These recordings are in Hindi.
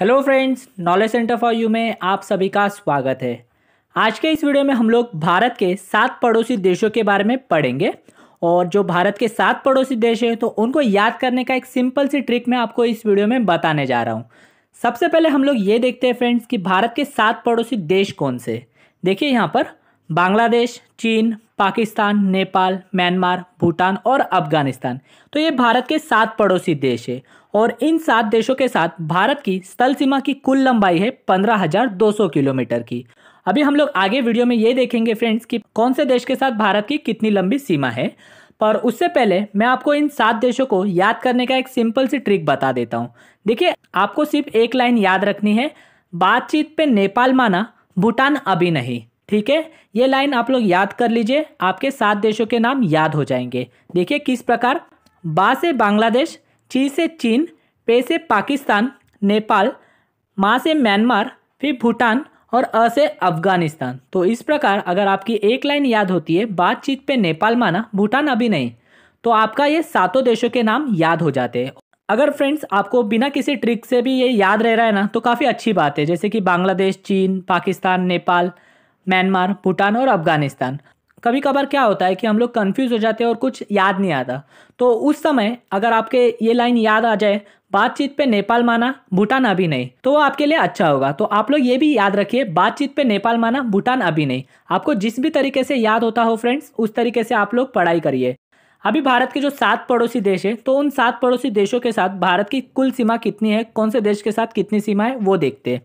hello friends knowledge centre for you में आप सभी का स्वागत है आज के इस वीडियो में हम लोग भारत के सात पड़ोसी देशों के बारे में पढ़ेंगे और जो भारत के सात पड़ोसी देश हैं तो उनको याद करने का एक सिंपल सी ट्रिक मैं आपको इस वीडियो में बताने जा रहा हूँ सबसे पहले हम लोग ये देखते हैं फ्रेंड्स कि भारत के सात पड़ोसी देश कौन से देखिए यहाँ पर बांग्लादेश चीन पाकिस्तान नेपाल म्यांमार भूटान और अफगानिस्तान तो ये भारत के सात पड़ोसी देश है और इन सात देशों के साथ भारत की स्थल सीमा की कुल लंबाई है 15,200 किलोमीटर की अभी हम लोग आगे वीडियो में ये देखेंगे फ्रेंड्स कि कौन से देश के साथ भारत की कितनी लंबी सीमा है पर उससे पहले मैं आपको इन सात देशों को याद करने का एक सिंपल सी ट्रिक बता देता हूँ देखिए आपको सिर्फ एक लाइन याद रखनी है बातचीत पे नेपाल माना भूटान अभी नहीं ठीक है ये लाइन आप लोग याद कर लीजिए आपके सात देशों के नाम याद हो जाएंगे देखिए किस प्रकार बा से बांग्लादेश ची से चीन पे से पाकिस्तान नेपाल माँ से म्यांमार फिर भूटान और अ से अफगानिस्तान तो इस प्रकार अगर आपकी एक लाइन याद होती है बातचीत पे नेपाल माना भूटान अभी नहीं तो आपका ये सातों देशों के नाम याद हो जाते हैं अगर फ्रेंड्स आपको बिना किसी ट्रिक से भी ये याद रह रहा है ना तो काफ़ी अच्छी बात है जैसे कि बांग्लादेश चीन पाकिस्तान नेपाल म्यांमार भूटान और अफगानिस्तान कभी कभार क्या होता है कि हम लोग कन्फ्यूज़ हो जाते हैं और कुछ याद नहीं आता तो उस समय अगर आपके ये लाइन याद आ जाए बातचीत पे नेपाल माना भूटान अभी नहीं तो वो आपके लिए अच्छा होगा तो आप लोग ये भी याद रखिए बातचीत पे नेपाल माना भूटान अभी नहीं आपको जिस भी तरीके से याद होता हो फ्रेंड्स उस तरीके से आप लोग पढ़ाई करिए अभी भारत के जो सात पड़ोसी देश है तो उन सात पड़ोसी देशों के साथ भारत की कुल सीमा कितनी है कौन से देश के साथ कितनी सीमा है वो देखते हैं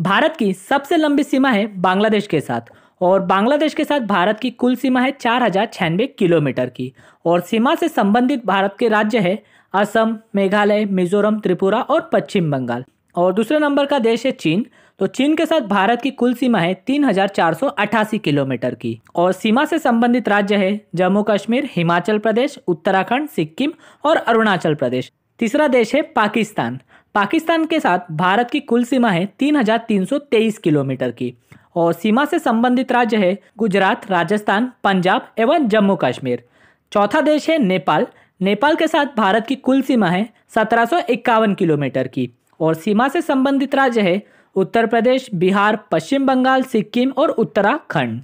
भारत की सबसे लंबी सीमा है बांग्लादेश के साथ और बांग्लादेश के साथ भारत की कुल सीमा है चार हजार छियानवे किलोमीटर की और सीमा से संबंधित भारत के राज्य है असम मेघालय मिजोरम त्रिपुरा और पश्चिम बंगाल और दूसरे नंबर का देश है चीन तो चीन के साथ भारत की कुल सीमा है तीन हजार चार सौ किलोमीटर की और सीमा से संबंधित राज्य है जम्मू कश्मीर हिमाचल प्रदेश उत्तराखंड सिक्किम और अरुणाचल प्रदेश तीसरा देश है पाकिस्तान पाकिस्तान के साथ भारत की कुल सीमा है 3,323 किलोमीटर की और सीमा से संबंधित राज्य है गुजरात राजस्थान पंजाब एवं जम्मू कश्मीर चौथा देश है नेपाल नेपाल के साथ भारत की कुल सीमा है सत्रह किलोमीटर की और सीमा से संबंधित राज्य है उत्तर प्रदेश बिहार पश्चिम बंगाल सिक्किम और उत्तराखंड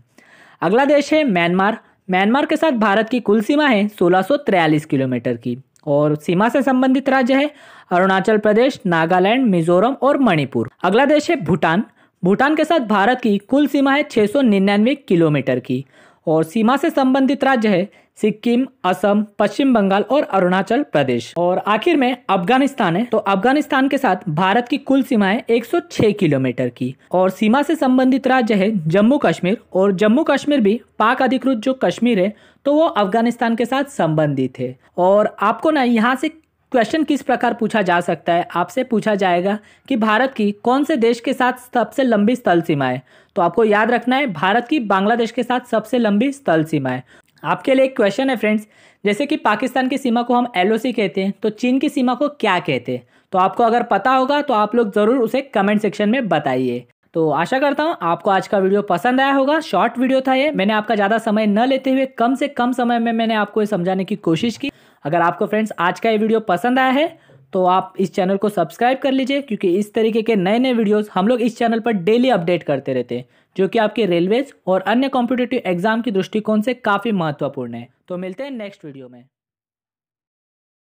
अगला देश है म्यांमार म्यांमार के साथ भारत की कुल सीमा है सोलह किलोमीटर की और सीमा से संबंधित राज्य है अरुणाचल प्रदेश नागालैंड मिजोरम और मणिपुर अगला देश है भूटान भूटान के साथ भारत की कुल सीमा है 699 किलोमीटर की और सीमा से संबंधित राज्य है सिक्किम असम पश्चिम बंगाल और अरुणाचल प्रदेश और आखिर में अफगानिस्तान है तो अफगानिस्तान के साथ भारत की कुल सीमाएं 106 किलोमीटर की और सीमा से संबंधित राज्य है जम्मू कश्मीर और जम्मू कश्मीर भी पाक अधिकृत जो कश्मीर है तो वो अफगानिस्तान के साथ संबंधित है और आपको ना यहाँ से क्वेश्चन किस प्रकार पूछा जा सकता है आपसे पूछा जाएगा कि भारत की कौन से देश के साथ सबसे लंबी स्थल सीमा है तो आपको याद रखना है भारत की बांग्लादेश के साथ सबसे लंबी स्थल सीमा है आपके लिए एक क्वेश्चन है फ्रेंड्स जैसे कि पाकिस्तान की सीमा को हम एल कहते हैं तो चीन की सीमा को क्या कहते हैं तो आपको अगर पता होगा तो आप लोग ज़रूर उसे कमेंट सेक्शन में बताइए तो आशा करता हूँ आपको आज का वीडियो पसंद आया होगा शॉर्ट वीडियो था ये मैंने आपका ज़्यादा समय न लेते हुए कम से कम समय में मैंने आपको ये समझाने की कोशिश की अगर आपको फ्रेंड्स आज का ये वीडियो पसंद आया है तो आप इस चैनल को सब्सक्राइब कर लीजिए क्योंकि इस तरीके के नए नए वीडियोस हम लोग इस चैनल पर डेली अपडेट करते रहते हैं जो कि आपके रेलवेज और अन्य कॉम्पिटेटिव एग्जाम के दृष्टिकोण से काफ़ी महत्वपूर्ण है तो मिलते हैं नेक्स्ट वीडियो में